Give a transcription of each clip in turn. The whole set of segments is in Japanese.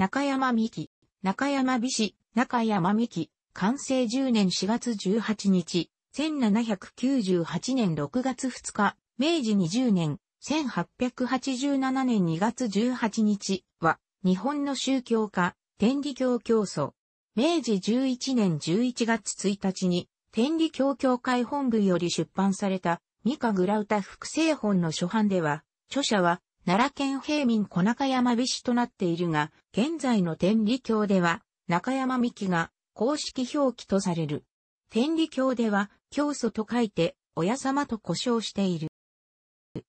中山美希、中山美氏、中山美希、完成10年4月18日、1798年6月2日、明治20年、1887年2月18日は、日本の宗教家、天理教教祖。明治11年11月1日に、天理教教会本部より出版された、ミカグラウタ複製本の初版では、著者は、奈良県平民小中山美氏となっているが、現在の天理教では、中山美希が公式表記とされる。天理教では、教祖と書いて、親様と呼称している。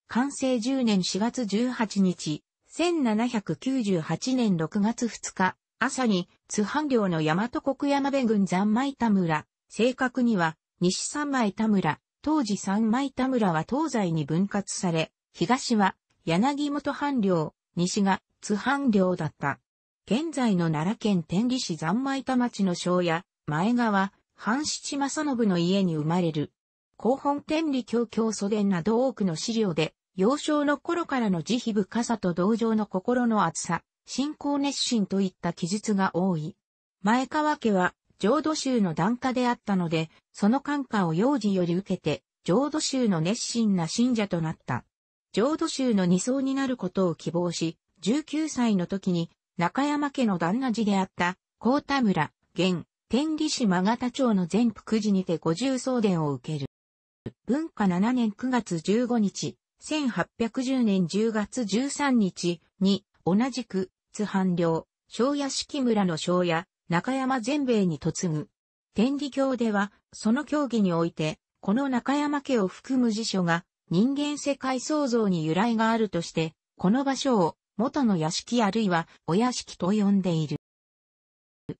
完成10年4月18日、1798年6月2日、朝に、津藩領の大和国山部郡三枚田村、正確には、西三枚田村、当時三枚田村は東西に分割され、東は柳本藩領、西が津藩領だった。現在の奈良県天理市三枚田町の庄屋、前川、藩七正信の家に生まれる。広本天理教教祖伝など多くの資料で、幼少の頃からの慈悲深さと同情の心の厚さ、信仰熱心といった記述が多い。前川家は、浄土宗の檀家であったので、その感化を幼児より受けて、浄土宗の熱心な信者となった。浄土宗の二層になることを希望し、19歳の時に中山家の旦那寺であった高田村、現、天理市真形町の全福寺にて五重送電を受ける。文化7年9月15日、1810年10月13日に、同じく、津藩領、庄屋敷村の庄屋、中山全米に嫁ぐ。天理教では、その教義において、この中山家を含む辞書が、人間世界創造に由来があるとして、この場所を元の屋敷あるいはお屋敷と呼んでいる。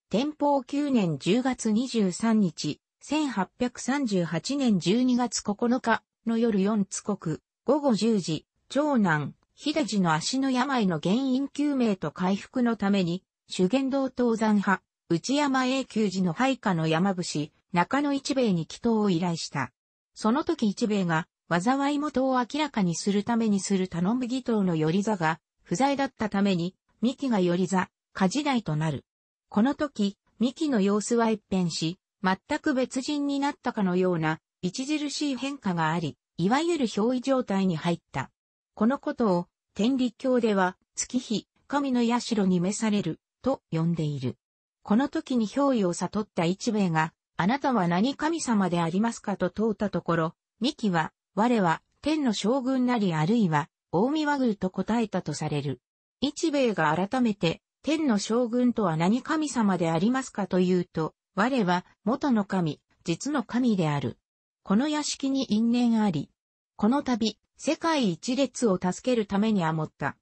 天保9年10月23日、1838年12月9日の夜4つ国、午後10時、長男、秀治の足の病の原因究明と回復のために、修験道登山派、内山永久寺の配下の山伏、中野一兵衛に祈祷を依頼した。その時一兵衛が、災い元を明らかにするためにする頼む義党の頼座が不在だったために、三木が頼座、家時代となる。この時、三木の様子は一変し、全く別人になったかのような、著しい変化があり、いわゆる憑依状態に入った。このことを、天理教では、月日、神の社に召される、と呼んでいる。この時に憑依を悟った一兵衛が、あなたは何神様でありますかと問うたところ、三木は、我は天の将軍なりあるいは大見和宮と答えたとされる。一米が改めて天の将軍とは何神様でありますかというと、我は元の神、実の神である。この屋敷に因縁あり、この度、世界一列を助けるためにあもった。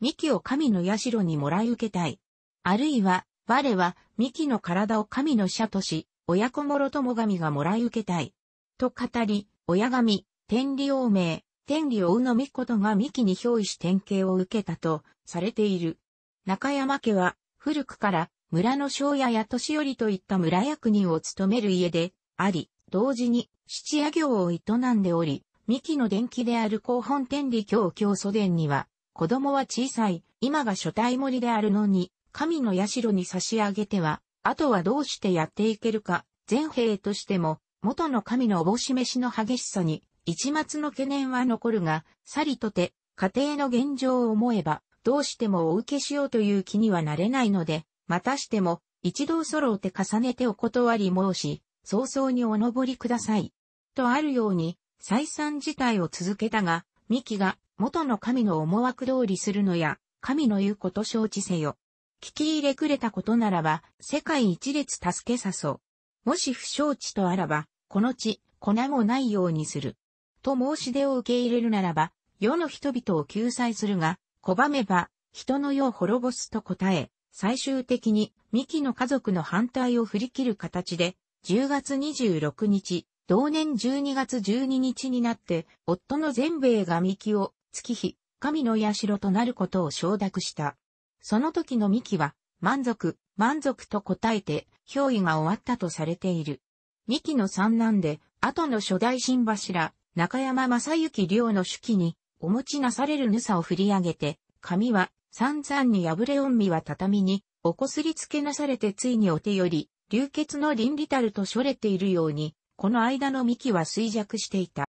幹を神の社にもらい受けたい。あるいは、我は幹の体を神の社とし、親子諸とも神がもらい受けたい。と語り、親神、天理王名、天理王の御事が三木に憑依し典型を受けたとされている。中山家は古くから村の庄屋や年寄りといった村役人を務める家であり、同時に質屋業を営んでおり、三木の伝記である広本天理教教祖伝には、子供は小さい、今が初体盛りであるのに、神の社に差し上げては、あとはどうしてやっていけるか、全兵としても、元の神のおぼし飯の激しさに、一末の懸念は残るが、さりとて、家庭の現状を思えば、どうしてもお受けしようという気にはなれないので、またしても、一度揃うて重ねてお断り申し、早々にお登りください。とあるように、再三事態を続けたが、ミキが元の神の思惑通りするのや、神の言うこと承知せよ。聞き入れくれたことならば、世界一列助けさそう。もし不承知とあらば、この地、粉もないようにする。と申し出を受け入れるならば、世の人々を救済するが、拒めば、人の世を滅ぼすと答え、最終的に、ミキの家族の反対を振り切る形で、10月26日、同年12月12日になって、夫の全米衛がミキを、月日、神の社となることを承諾した。その時のミキは、満足、満足と答えて、憑依が終わったとされている。ミキの三男で、後の初代新柱、中山正幸良の手記に、お持ちなされるぬさを振り上げて、髪は散々に破れ恩身は畳に、おこすりつけなされてついにお手より、流血の倫理たるとしょれているように、この間の幹は衰弱していた。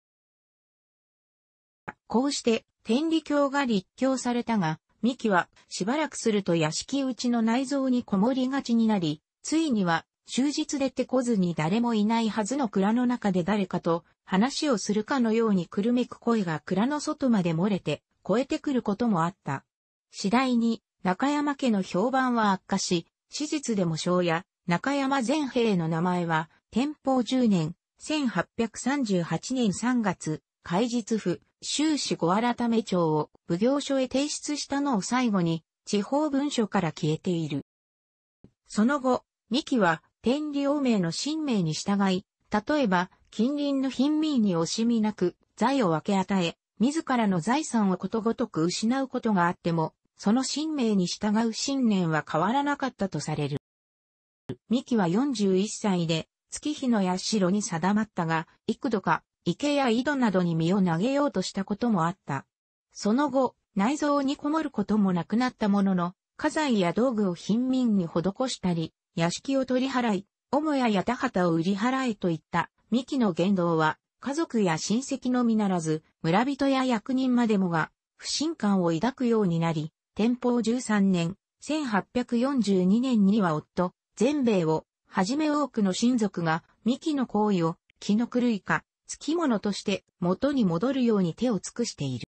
こうして、天理教が立教されたが、幹はしばらくすると屋敷内の内臓にこもりがちになり、ついには終日出てこずに誰もいないはずの蔵の中で誰かと話をするかのようにくるめく声が蔵の外まで漏れて、越えてくることもあった。次第に、中山家の評判は悪化し、史実でも章や中山前兵の名前は、天保10年、1838年3月、開日府、終始後改め帳を奉行所へ提出したのを最後に、地方文書から消えている。その後、三木は、天理王名の新名に従い、例えば、近隣の貧民に惜しみなく、財を分け与え、自らの財産をことごとく失うことがあっても、その信明に従う信念は変わらなかったとされる。三木は41歳で、月日の社に定まったが、幾度か、池や井戸などに身を投げようとしたこともあった。その後、内臓にこもることもなくなったものの、家財や道具を貧民に施したり、屋敷を取り払い、母屋や田畑を売り払えといったミキの言動は、家族や親戚のみならず、村人や役人までもが、不信感を抱くようになり、天保13年、1842年には夫、全米を、はじめ多くの親族が、ミキの行為を、気の狂いか、付き物として元に戻るように手を尽くしている。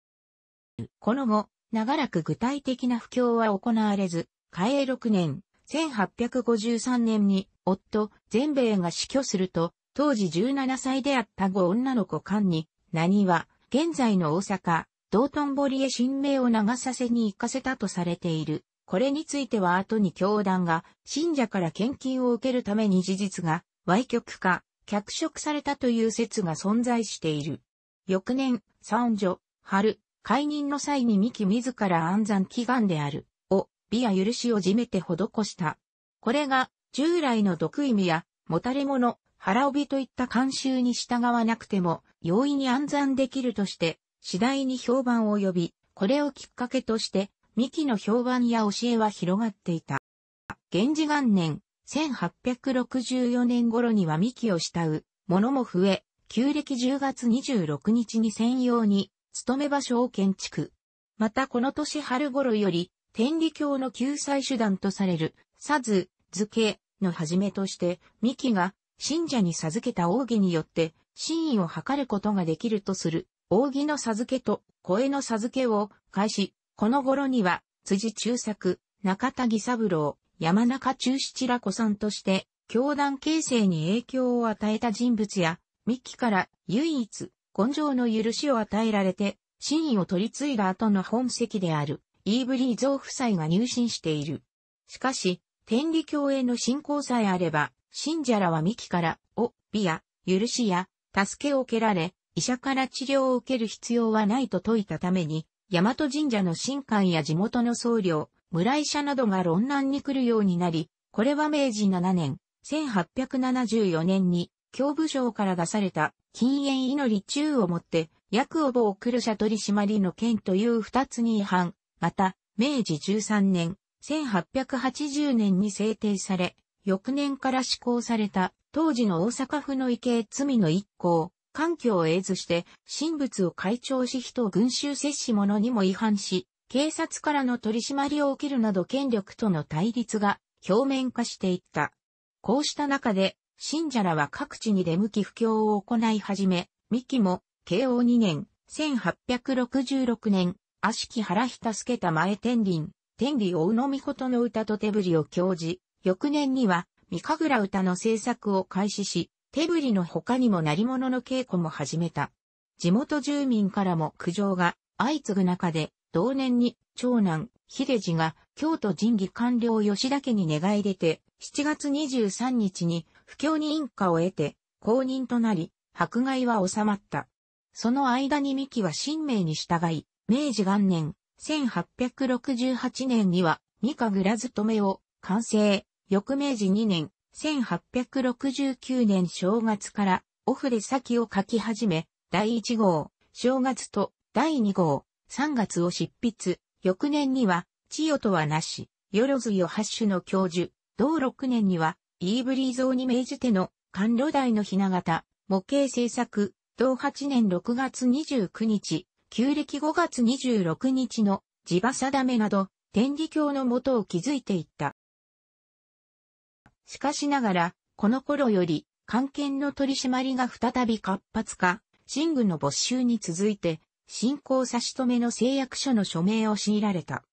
この後、長らく具体的な布教は行われず、嘉英6年、1853年に夫、全米が死去すると、当時17歳であった後女の子間に、何は、現在の大阪、道頓堀へ新名を流させに行かせたとされている。これについては後に教団が信者から献金を受けるために事実が歪曲化、脚色されたという説が存在している。翌年、三女、春、解任の際に三木自ら暗算祈願である、を、美や許しをじめて施した。これが、従来の毒意味や、もたれ者、腹帯といった慣習に従わなくても容易に暗算できるとして、次第に評判を呼び、これをきっかけとして、三木の評判や教えは広がっていた。源氏元年、1864年頃には三木を慕う、者も増え、旧暦10月26日に専用に、勤め場所を建築。またこの年春頃より、天理教の救済手段とされる、さず、図形の始めとして、三木が信者に授けた奥義によって、真意を図ることができるとする、奥義の授けと声の授けを開始、この頃には、辻中作、中田義三郎、山中中七ら子さんとして、教団形成に影響を与えた人物や、ミキから唯一、根性の許しを与えられて、真意を取り継いだ後の本籍である、イーブリーゾー夫妻が入信している。しかし、天理教への信仰さえあれば、信者らは三木から、お、美や、許しや、助けを受けられ、医者から治療を受ける必要はないと説いたために、大和神社の神官や地元の僧侶、村医者などが論難に来るようになり、これは明治7年、1874年に、教部省から出された、禁煙祈り中をもって、薬を棒来る者取締りの件という二つに違反。また、明治13年、1880年に制定され、翌年から施行された、当時の大阪府の池形罪の一行、環境を得ずして、神仏を会長し人群衆摂氏者にも違反し、警察からの取り締まりを受けるなど権力との対立が表面化していった。こうした中で、信者らは各地に出向き布教を行い始め、三木も、慶応2年、1866年、足木原日助けた前天林、天理大野美琴の歌と手振りを教授。翌年には、三神楽歌の制作を開始し、手振りの他にも成り物の稽古も始めた。地元住民からも苦情が相次ぐ中で、同年に長男、秀次が京都神義官僚吉田家に寝返出て、7月23日に不況に認可を得て、公認となり、迫害は収まった。その間に三木は神明に従い、明治元年、1868年には、三神楽勤めを完成。翌明治2年、1869年正月からオフで先を書き始め、第1号、正月と第2号、3月を執筆。翌年には、千代とはなし、よろずよ八種の教授。同6年には、イーブリー像に命じての、甘露台のひな形、模型制作。同8年6月29日、旧暦5月26日の地場定めなど、天理教のもとを築いていった。しかしながら、この頃より、官権の取り締まりが再び活発化、新軍の没収に続いて、信仰差し止めの誓約書の署名を強いられた。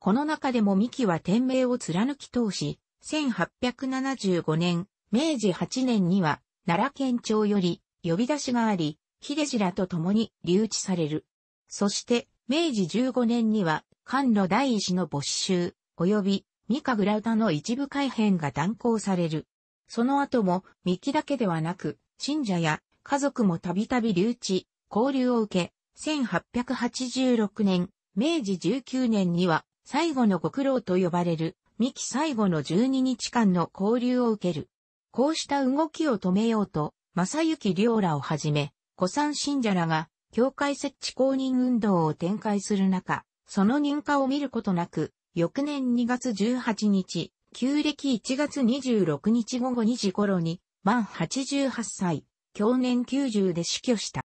この中でも三木は天命を貫き通し、1875年、明治8年には、奈良県庁より呼び出しがあり、秀次らと共に留置される。そして、明治15年には、関路第一の没収、及びミカグラウタの一部改編が断行される。その後も、ミキだけではなく、信者や家族もたびたび留置、交流を受け、1886年、明治19年には、最後のご苦労と呼ばれる、ミキ最後の12日間の交流を受ける。こうした動きを止めようと、正幸良らをはじめ、古参信者らが、教会設置公認運動を展開する中、その認可を見ることなく、翌年2月18日、旧暦1月26日午後2時頃に、満88歳、去年90で死去した。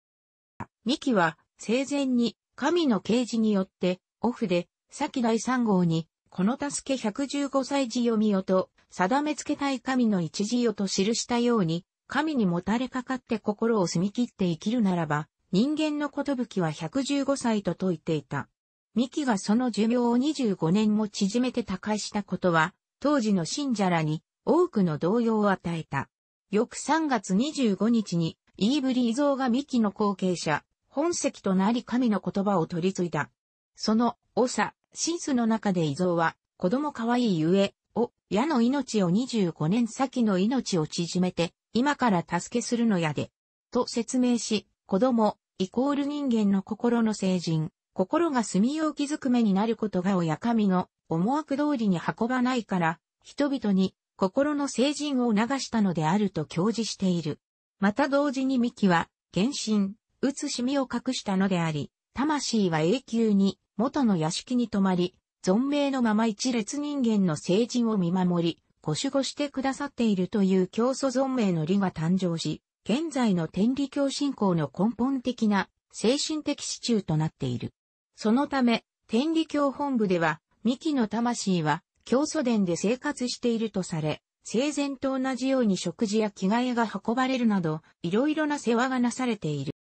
三木は、生前に、神の啓示によって、オフで、先第3号に、この助け115歳事読みよと、定めつけたい神の一事よと記したように、神にもたれかかって心を澄み切って生きるならば、人間のことぶきは115歳と説いていた。ミキがその寿命を25年も縮めて他界したことは、当時の信者らに多くの動揺を与えた。翌3月25日に、イーブリーウがミキの後継者、本籍となり神の言葉を取り継いだ。その、さ、シスの中でイゾウは、子供可愛いゆえ、を、矢の命を25年先の命を縮めて、今から助けするのやで、と説明し、子供、イコール人間の心の成人、心がよを気づく目になることが親神の思惑通りに運ばないから、人々に心の成人を促したのであると教示している。また同時に木は、原神、打つ染を隠したのであり、魂は永久に元の屋敷に泊まり、存命のまま一列人間の成人を見守り、ご守護してくださっているという教祖存命の理が誕生し、現在の天理教信仰の根本的な精神的支柱となっている。そのため、天理教本部では、三木の魂は、教祖殿で生活しているとされ、生前と同じように食事や着替えが運ばれるなど、いろいろな世話がなされている。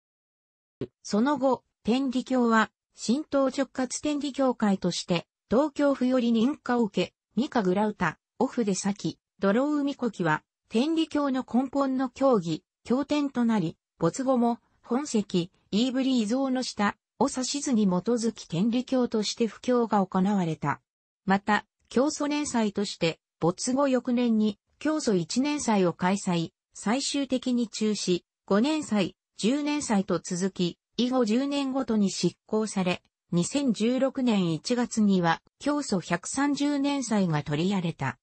その後、天理教は、神道直轄天理教会として、東京府より認可を受け、三河グラウタ、オフでロ泥海コキは、天理教の根本の教義、教典となり、没後も、本籍、イーブリ依存の下、を指し図に基づき天理教として布教が行われた。また、教祖年祭として、没後翌年に教祖1年祭を開催、最終的に中止、5年祭、10年祭と続き、以後10年ごとに執行され、2016年1月には教祖130年祭が取りやれた。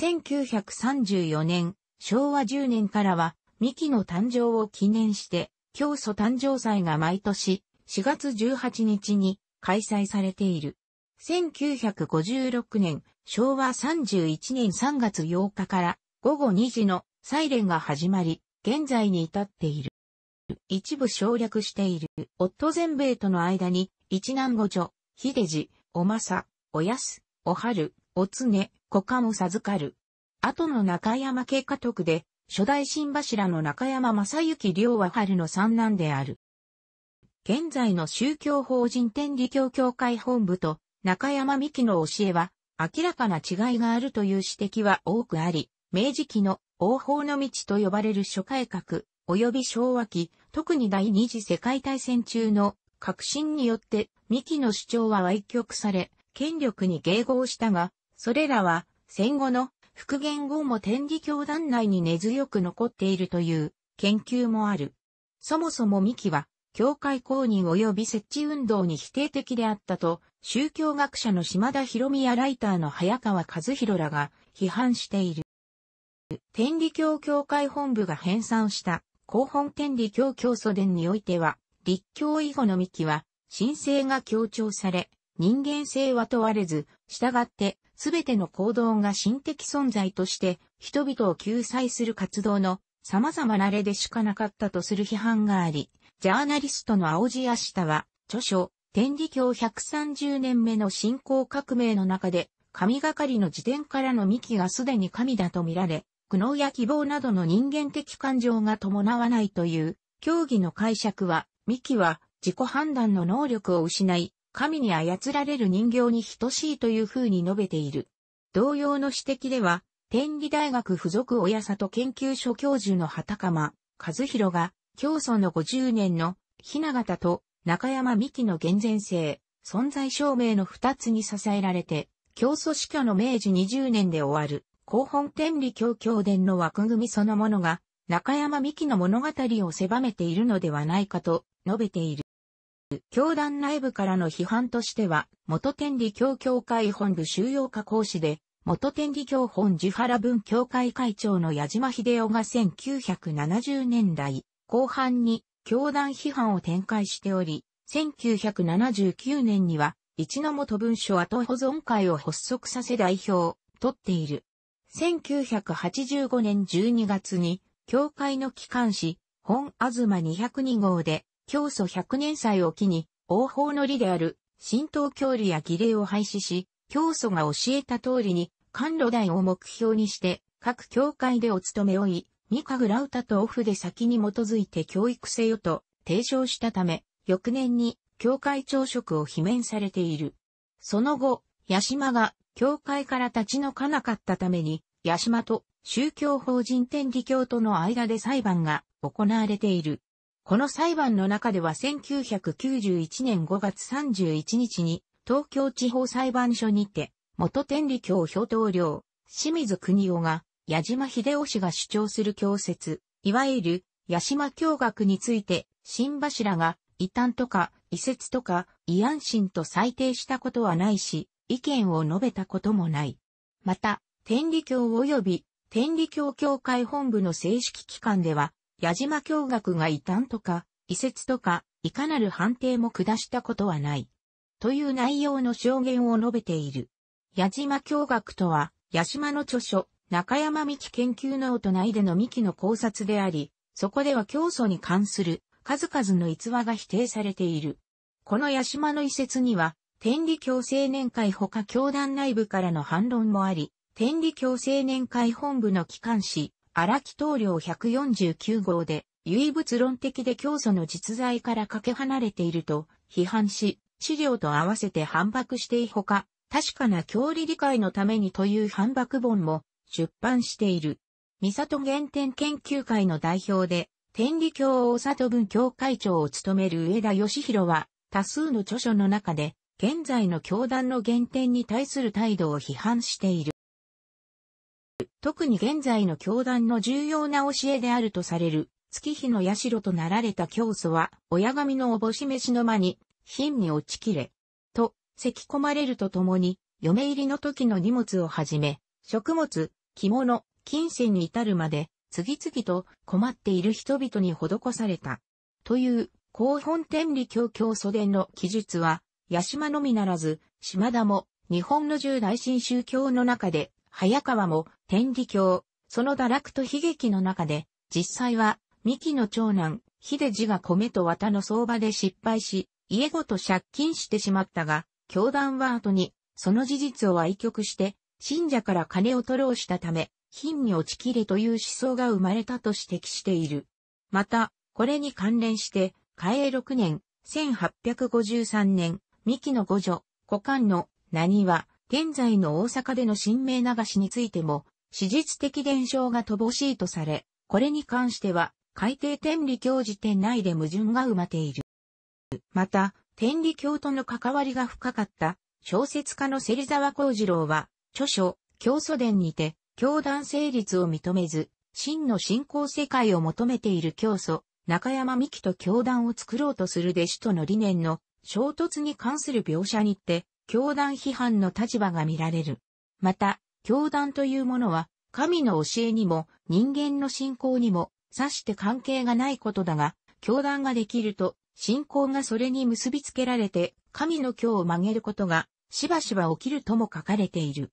1934年、昭和10年からは、未期の誕生を記念して、教祖誕生祭が毎年、4月18日に開催されている。1956年、昭和31年3月8日から午後2時のサイレンが始まり、現在に至っている。一部省略している。夫全米との間に、一男五女、秀じ、おまさ、おやす、おはる、おつね、こかも授かる。後の中山家家督で、初代新柱の中山正幸良は春の三男である。現在の宗教法人天理教協会本部と中山美希の教えは明らかな違いがあるという指摘は多くあり、明治期の王法の道と呼ばれる諸改革、及び昭和期、特に第二次世界大戦中の革新によって三木の主張は歪曲され、権力に迎合したが、それらは戦後の復元後も天理教団内に根強く残っているという研究もある。そもそも三木は教会公認及び設置運動に否定的であったと、宗教学者の島田博美やライターの早川和弘らが批判している。天理教教会本部が編纂した広本天理教教祖伝においては、立教以後の幹は、神聖が強調され、人間性は問われず、従って、すべての行動が心的存在として、人々を救済する活動の様々な例でしかなかったとする批判があり、ジャーナリストの青地明日は、著書、天理教130年目の信仰革命の中で、神がかりの時点からの幹がすでに神だと見られ、苦悩や希望などの人間的感情が伴わないという、教義の解釈は、幹は自己判断の能力を失い、神に操られる人形に等しいというふうに述べている。同様の指摘では、天理大学附属親里研究所教授の畑間和弘が、教祖の50年の、雛形と中山美希の厳然性、存在証明の二つに支えられて、教祖死去の明治20年で終わる、広本天理教教伝の枠組みそのものが、中山美希の物語を狭めているのではないかと述べている。教団内部からの批判としては、元天理教協会本部収容課講師で、元天理教本受原文協会会長の矢島秀夫が1970年代、後半に教団批判を展開しており、1979年には、一の元文書後保存会を発足させ代表を取っている。1985年12月に、教会の機関誌、本あずま202号で、教祖100年祭を機に、王法の理である、神道教理や儀礼を廃止し、教祖が教えた通りに、関路台を目標にして、各教会でお務めをい、カグラウタとオフで先に基づいて教育せよと提唱したため、翌年に教会朝食を罷免されている。その後、八島が教会から立ち退かなかったために、八島と宗教法人天理教との間で裁判が行われている。この裁判の中では1991年5月31日に東京地方裁判所にて元天理教表頭領清水国夫が矢島秀夫氏が主張する教説、いわゆる、矢島教学について、新柱が、異端とか、異説とか、異安心と裁定したことはないし、意見を述べたこともない。また、天理教及び、天理教協会本部の正式機関では、矢島教学が異端とか、異説とか、いかなる判定も下したことはない。という内容の証言を述べている。矢島教学とは、矢島の著書、中山美研究ノート内での美紀の考察であり、そこでは教祖に関する数々の逸話が否定されている。この八島の遺説には、天理教青年会ほか教団内部からの反論もあり、天理教青年会本部の機関誌、荒木棟梁149号で、唯物論的で教祖の実在からかけ離れていると批判し、資料と合わせて反駁していほか、確かな教理理解のためにという反駁本も出版している。三里原点研究会の代表で、天理教大里文教会長を務める上田義弘は、多数の著書の中で、現在の教団の原点に対する態度を批判している。特に現在の教団の重要な教えであるとされる、月日の社となられた教祖は、親神のおぼし飯の間に、貧に落ちきれ、と、咳き込まれるとともに、嫁入りの時の荷物をはじめ、食物、着物、金銭に至るまで、次々と困っている人々に施された。という、広本天理教教祖伝の記述は、八島のみならず、島田も、日本の十大新宗教の中で、早川も天理教、その堕落と悲劇の中で、実際は、三木の長男、秀次が米と綿の相場で失敗し、家ごと借金してしまったが、教団は後に、その事実を愛曲して、信者から金を取ろうしたため、貧に落ちきれという思想が生まれたと指摘している。また、これに関連して、嘉永六年、1853年、三木の五女、古漢の、何は、現在の大阪での神明流しについても、史実的伝承が乏しいとされ、これに関しては、海底天理教時点内で矛盾が埋まっている。また、天理教との関わりが深かった、小説家の芹沢幸次郎は、著書、教祖伝にて、教団成立を認めず、真の信仰世界を求めている教祖、中山美希と教団を作ろうとする弟子との理念の衝突に関する描写にて、教団批判の立場が見られる。また、教団というものは、神の教えにも人間の信仰にも、さして関係がないことだが、教団ができると、信仰がそれに結びつけられて、神の教を曲げることが、しばしば起きるとも書かれている。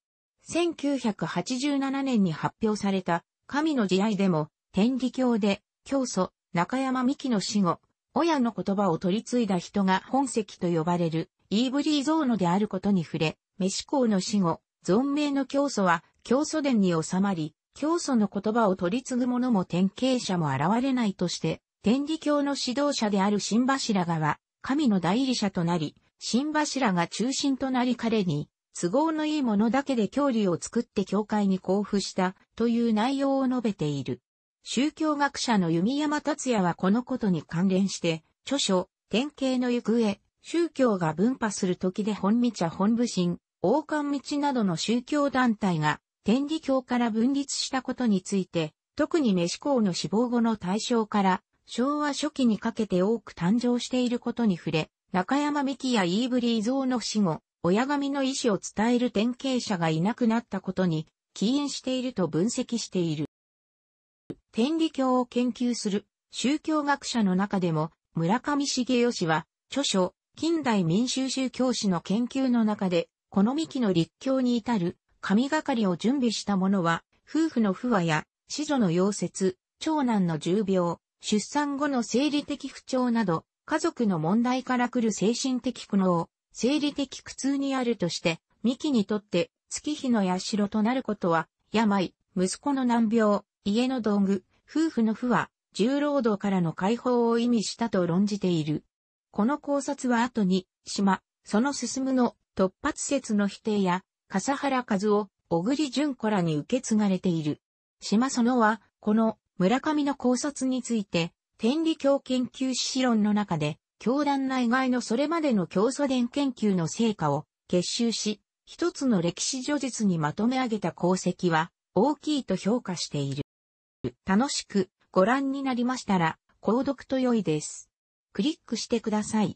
1987年に発表された、神の慈愛でも、天理教で、教祖、中山美紀の死後、親の言葉を取り継いだ人が本籍と呼ばれる、イーブリーゾーノであることに触れ、メコ公の死後、存命の教祖は、教祖伝に収まり、教祖の言葉を取り継ぐ者も典型者も現れないとして、天理教の指導者である新柱がは、神の代理者となり、新柱が中心となり彼に、都合のいいものだけで教理を作って教会に交付したという内容を述べている。宗教学者の弓山達也はこのことに関連して、著書、典型の行方、宗教が分派する時で本未茶本部神、王冠道などの宗教団体が天理教から分立したことについて、特に飯校の死亡後の対象から昭和初期にかけて多く誕生していることに触れ、中山美紀やイーブリー像の死後、親神の意思を伝える典型者がいなくなったことに起因していると分析している。天理教を研究する宗教学者の中でも村上茂義は著書近代民衆宗教史の研究の中でこの幹の立教に至る神がかりを準備したものは夫婦の不和や子女の溶接、長男の重病、出産後の生理的不調など家族の問題から来る精神的苦悩、生理的苦痛にあるとして、ミキにとって月日の社となることは、病、息子の難病、家の道具、夫婦の負は、重労働からの解放を意味したと論じている。この考察は後に、島、その進むの突発説の否定や、笠原和夫、小栗淳子らに受け継がれている。島園は、この村上の考察について、天理教研究史論の中で、教団内外のそれまでの教祖伝研究の成果を結集し、一つの歴史叙述にまとめ上げた功績は大きいと評価している。楽しくご覧になりましたら、購読と良いです。クリックしてください。